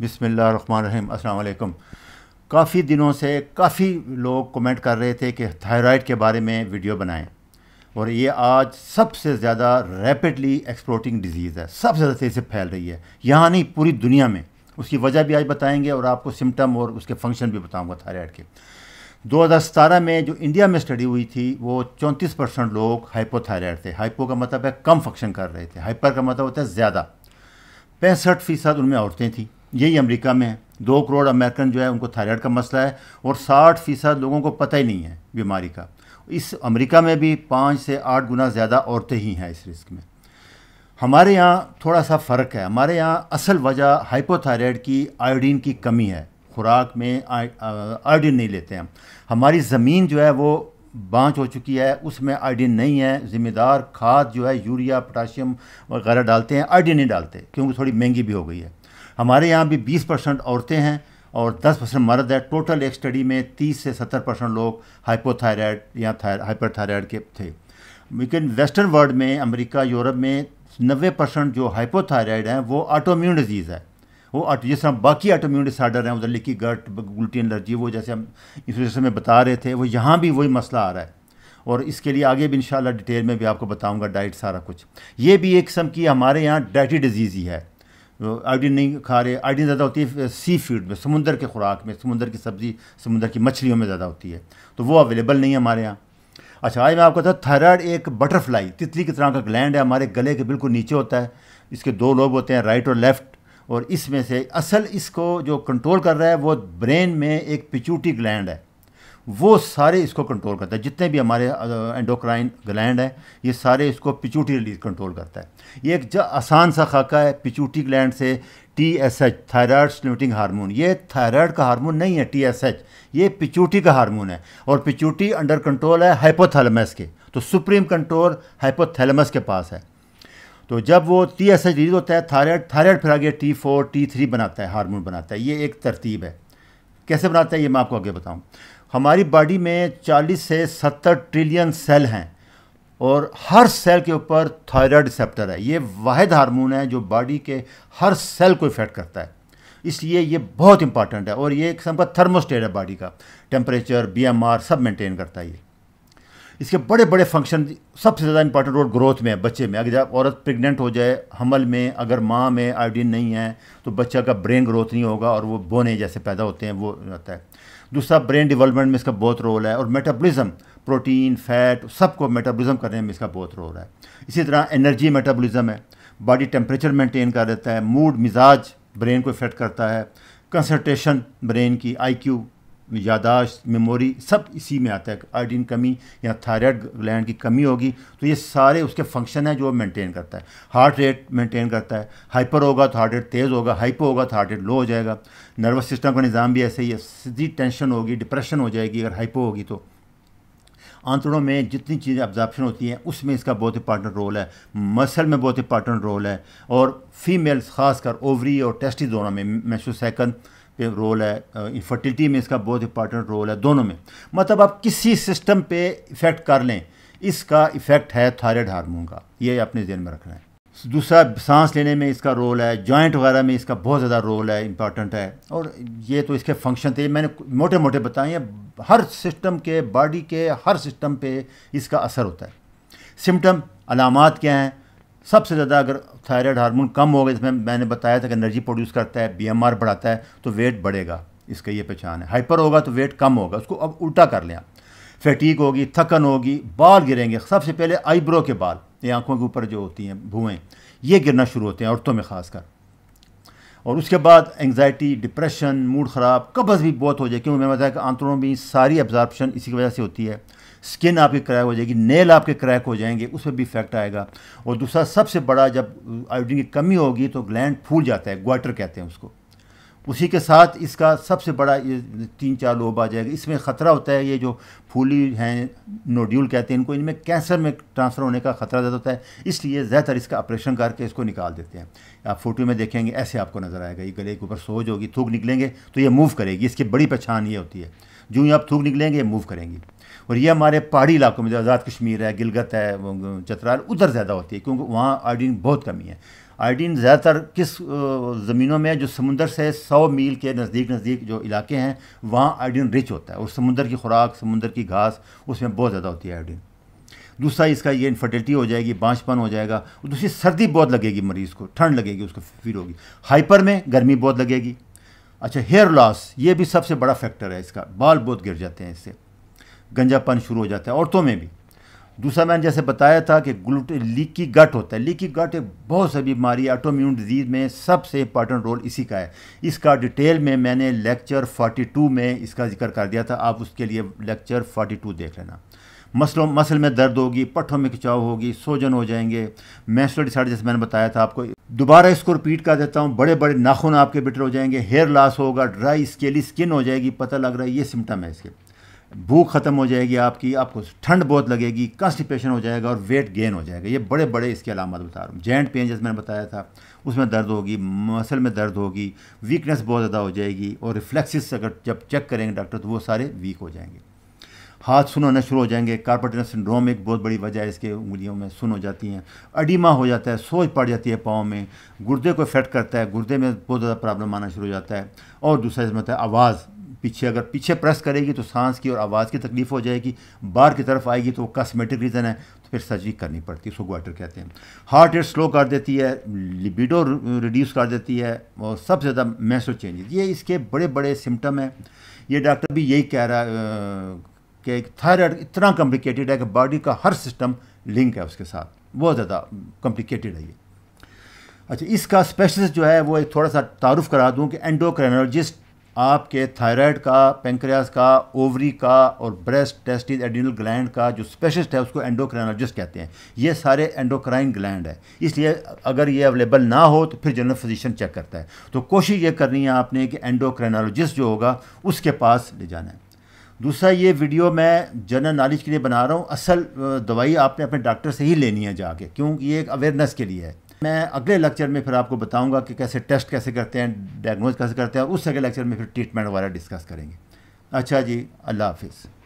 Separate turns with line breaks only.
बिसमीम अल्लाम काफ़ी दिनों से काफ़ी लोग कमेंट कर रहे थे कि थायराइड के बारे में वीडियो बनाएं और ये आज सबसे ज़्यादा रैपिडली एक्सप्लोटिंग डिजीज़ है सबसे ज़्यादा तेज़ी से फैल रही है यहाँ नहीं पूरी दुनिया में उसकी वजह भी आज बताएंगे और आपको सिम्टम और उसके फंक्शन भी बताऊँगा थायराइड के दो में जो इंडिया में स्टडी हुई थी वो चौंतीस परसेंट लोग हाइपोथायराइड थे हाइपो का मतलब है कम फंक्शन कर रहे थे हाइपर का मतलब होता है ज़्यादा पैंसठ फ़ीसद उनमें औरतें थीं यही अमेरिका में है दो करोड़ अमेरिकन जो है उनको थायराइड का मसला है और साठ फ़ीसद लोगों को पता ही नहीं है बीमारी का इस अमेरिका में भी पाँच से आठ गुना ज़्यादा औरतें ही हैं इस रिस्क में हमारे यहाँ थोड़ा सा फ़र्क है हमारे यहाँ असल वजह हाइपोथायराइड की आयोडीन की कमी है खुराक में आयोडीन नहीं लेते हम हमारी ज़मीन जो है वो बाँच हो चुकी है उसमें आयोडीन नहीं है ज़िम्मेदार खाद जो है यूरिया पोटाशियम वगैरह डालते हैं आयोडीन नहीं डालते क्योंकि थोड़ी महंगी भी हो गई है हमारे यहाँ भी 20 परसेंट औरतें हैं और 10 परसेंट मर्द है टोटल एक स्टडी में 30 से 70 परसेंट लोग हाइपोथायराइड या हाइपरथायराइड के थे लेकिन वेस्टर्न वर्ल्ड में अमेरिका यूरोप में 90 परसेंट जो हाइपोथायराइड हैं वो ऑटोम्यून डिजीज़ है वो जिस तरह बाकी ऑटोम्यून डिसऑर्डर हैं उधर लिखी गट गुलटी एलर्जी वो जैसे हम इस वजह से बता रहे थे वो यहाँ भी वही मसला आ रहा है और इसके लिए आगे भी इंशाल्लाह डिटेल में भी आपको बताऊंगा डाइट सारा कुछ ये भी एक किस्म की हमारे यहाँ डाइटी डिजीज़ ही है आयोडीन नहीं खा रहे आयोडीन ज़्यादा होती है सी फूड में समुंदर के खुराक में समुंदर की सब्ज़ी समुंदर की मछलियों में ज़्यादा होती है तो वो अवेलेबल नहीं है हमारे यहाँ अच्छा आज मैं आपको था थायराइड एक बटरफ्लाई तितली की तरह का ग्लैंड है हमारे गले के बिल्कुल नीचे होता है इसके दो लोब होते हैं राइट और लेफ़्ट और इसमें से असल इसको जो कंट्रोल कर रहा है वो ब्रेन में एक पिचूटी ग्लैंड है वो सारे इसको कंट्रोल करता है जितने भी हमारे एंडोक्राइन ग्लैंड हैं ये सारे इसको पिचूटी रिलीज कंट्रोल करता है ये एक आसान सा खाका है पिचूटी ग्लैंड से T S H thyroid stimulating hormone ये थायराइड का हार्मोन नहीं है टी एस एच ये पिचूटी का हार्मोन है और पिचूटी अंडर कंट्रोल है हाइपोथैलेमस के तो सुप्रीम कंट्रोल हाइपोथैलेमस के पास है तो जब वो टी एस एच रिलीज होता है थायराइड थायराइड फिर आगे टी फोर टी थ्री बनाता है हारमोन बनाता है ये एक तरतीब है कैसे बनाता है ये मैं आपको आगे बताऊँ हमारी बॉडी में 40 से 70 ट्रिलियन सेल हैं और हर सेल के ऊपर थायराइड रिसेप्टर है ये वाद हार्मोन है जो बॉडी के हर सेल को इफेक्ट करता है इसलिए ये बहुत इंपॉर्टेंट है और ये एक समय थर्मोस्टेट है बॉडी का टेम्परेचर बीएमआर सब मेंटेन करता है ये इसके बड़े बड़े फंक्शन सबसे ज़्यादा इंपॉर्टेंट रोल ग्रोथ में है बच्चे में अगर जब औरत प्रेग्नेंट हो जाए हमल में अगर माँ में आयोडीन नहीं है तो बच्चा का ब्रेन ग्रोथ नहीं होगा और वो बोने जैसे पैदा होते हैं वो आता है दूसरा ब्रेन डेवलपमेंट में इसका बहुत रोल है और मेटाबॉलिज्म प्रोटीन फैट सबको मेटाबॉलिज्म करने में इसका बहुत रोल है इसी तरह एनर्जी मेटाबॉलिज्म है बॉडी टेम्परेचर मेंटेन कर देता है मूड मिजाज ब्रेन को इफेक्ट करता है कंसंट्रेशन ब्रेन की आईक्यू यादाश्त मेमोरी सब इसी में आता है आयोडीन कमी या थायराइड ग्लैंड की कमी होगी तो ये सारे उसके फंक्शन हैं जो मेंटेन करता है हार्ट रेट मेंटेन करता है हाइपर होगा तो हार्ट रेट तेज़ होगा हाइपो होगा तो हार्ट रेट लो हो जाएगा नर्वस सिस्टम का निज़ाम भी ऐसे ही है सीधी टेंशन होगी डिप्रेशन हो जाएगी अगर हाइपो होगी तो आंतड़ों में जितनी चीज़ें ऑब्जॉर्प्शन होती हैं उसमें इसका बहुत इंपॉर्टेंट रोल है मसल में बहुत इंपॉर्टेंट रोल है और फीमेल्स खासकर ओवरी और टेस्टी दोनों में मैशोसेकंड रोल है इनफर्टिलिटी में इसका बहुत इंपॉर्टेंट रोल है दोनों में मतलब आप किसी सिस्टम पे इफ़ेक्ट कर लें इसका इफ़ेक्ट है थायराइड हार्मोन का ये आपने जहन में रखना है दूसरा सांस लेने में इसका रोल है जॉइंट वगैरह में इसका बहुत ज़्यादा रोल है इंपॉर्टेंट है और ये तो इसके फंक्शन थे मैंने मोटे मोटे बताए हैं हर सिस्टम के बॉडी के हर सिस्टम पे इसका असर होता है सिम्टम अलामत क्या हैं सबसे ज़्यादा अगर थायराइड हार्मोन कम हो गए जिसमें मैंने बताया था कि एनर्जी प्रोड्यूस करता है बीएमआर बढ़ाता है तो वेट बढ़ेगा इसका ये पहचान है हाइपर होगा तो वेट कम होगा उसको अब उल्टा कर लें फैटीक होगी थकन होगी बाल गिरेंगे सबसे पहले आईब्रो के बाल ये आँखों के ऊपर जो होती हैं भुएँ ये गिरना शुरू होते हैं औरतों में ख़ासकर और उसके बाद एंगजाइटी डिप्रेशन मूड ख़राब कब्ज़ भी बहुत हो जाए क्योंकि मैंने बताया कि आंतरों में सारी एब्जॉर्बशन इसी की वजह से होती है स्किन आपकी क्रैक हो जाएगी नेल आपके क्रैक हो जाएंगे उस पर भी इफेक्ट आएगा और दूसरा सबसे बड़ा जब आयोडीन की कमी होगी तो ग्लैंड फूल जाता है ग्वाटर कहते हैं उसको उसी के साथ इसका सबसे बड़ा ये तीन चार लोब आ जाएगा इसमें ख़तरा होता है ये जो फूली हैं नोड्यूल कहते हैं इनको इनमें कैंसर में ट्रांसफ़र होने का ख़तरा ज़्यादा होता है इसलिए ज़्यादातर इसका ऑपरेशन करके इसको निकाल देते हैं आप फोटो में देखेंगे ऐसे आपको नज़र आएगा ये गले के ऊपर सोज होगी थूक निकलेंगे तो ये मूव करेगी इसकी बड़ी पहचान ये होती है जो ही आप थूक निकलेंगे मूव करेंगी और ये हमारे पहाड़ी इलाकों में जो आज़ाद कश्मीर है गिलगत है चतराल उधर ज़्यादा होती है क्योंकि वहाँ आयोडीन बहुत कमी है आयोडीन ज़्यादातर किस ज़मीनों में जो समुंदर से सौ मील के नज़दीक नज़दीक जो इलाके हैं वहाँ आयोडीन रिच होता है और समुंदर की खुराक समुंदर की घास उसमें बहुत ज़्यादा होती है आयोडीन दूसरा इसका ये इनफर्टिलिटी हो जाएगी बाँचपन हो जाएगा और दूसरी सर्दी बहुत लगेगी मरीज़ को ठंड लगेगी उसको फील होगी हाइपर में गर्मी बहुत लगेगी अच्छा हेयर लॉस ये भी सबसे बड़ा फैक्टर है इसका बाल बहुत गिर जाते हैं इससे गंजापन शुरू हो जाता है औरतों में भी दूसरा मैंने जैसे बताया था कि ग्लूट लीकी गट होता है लीकी गट एक बहुत सी बीमारी ऑटोम्यून डिजीज़ में सबसे इंपॉर्टेंट रोल इसी का है इसका डिटेल में मैंने लेक्चर 42 में इसका जिक्र कर दिया था आप उसके लिए लेक्चर 42 देख लेना मसलों मसल में दर्द होगी पट्ठों में खिंचाव होगी सोजन हो जाएंगे मैंस्ट्रल डिसाइड जैसे मैंने बताया था आपको दोबारा इसको रिपीट कर देता हूँ बड़े बड़े नाखून आपके बिटर हो जाएंगे हेयर लॉस होगा ड्राई स्केली स्किन हो जाएगी पता लग रहा है ये सिम्टम है इसके भूख ख़त्म हो जाएगी आपकी आपको ठंड बहुत लगेगी कंस्टिपेशन हो जाएगा और वेट गेन हो जाएगा ये बड़े बड़े इसके अलामत बता रहा हूँ जेंट पेन जैसे मैंने बताया था उसमें दर्द होगी मसल में दर्द होगी वीकनेस बहुत ज़्यादा हो जाएगी और रिफ्लेक्सिस अगर जब चेक करेंगे डॉक्टर तो वो सारे वीक हो जाएंगे हाथ सुन होना शुरू हो जाएंगे कार्पोटिनस सिंड्रोम एक बहुत बड़ी वजह है इसके उंगलियों में सुन हो जाती हैं अडीमा हो जाता है सोच पड़ जाती है पाँव में गुर्दे को इफेक्ट करता है गुर्दे में बहुत ज़्यादा प्रॉब्लम आना शुरू हो जाता है और दूसरा इसमें होता है आवाज़ पीछे अगर पीछे प्रेस करेगी तो सांस की और आवाज़ की तकलीफ़ हो जाएगी बाहर की तरफ आएगी तो वो कॉस्मेटिक रीज़न है तो फिर सर्जरी करनी पड़ती है उसको ग्वाटर कहते हैं हार्ट रेट स्लो कर देती है लिबिडो रिड्यूस कर देती है और सबसे ज़्यादा मैसो चेंजेस ये इसके बड़े बड़े सिम्टम हैं ये डॉक्टर भी यही कह रहा है कि थायराइड इतना कॉम्प्लिकेटेड है कि बॉडी का हर सिस्टम लिंक है उसके साथ बहुत ज़्यादा कॉम्प्लिकेटेड है ये अच्छा इसका स्पेशलिस्ट जो है वो एक थोड़ा सा तारुफ करा दूँ कि एंडोक्रेनोलॉजिस्ट आपके थायराइड का पेंक्रियाज का ओवरी का और ब्रेस्ट टेस्टिस एडिनल ग्लैंड का जो स्पेशलिस्ट है उसको एंडोक्राइनोलॉजिस्ट कहते हैं ये सारे एंडोक्राइन ग्लैंड है इसलिए अगर ये अवेलेबल ना हो तो फिर जनरल फिजिशियन चेक करता है तो कोशिश ये करनी है आपने कि एंडोक्राइनोलॉजिस्ट जो होगा उसके पास ले जाना है दूसरा ये वीडियो मैं जनरल नॉलेज के लिए बना रहा हूँ असल दवाई आपने अपने डॉक्टर से ही लेनी है जाके क्योंकि ये एक अवेयरनेस के लिए है मैं अगले लेक्चर में फिर आपको बताऊंगा कि कैसे टेस्ट कैसे करते हैं डायग्नोज कैसे करते हैं और उससे अगले लेक्चर में फिर ट्रीटमेंट वगैरह डिस्कस करेंगे अच्छा जी अल्लाह हाफिज़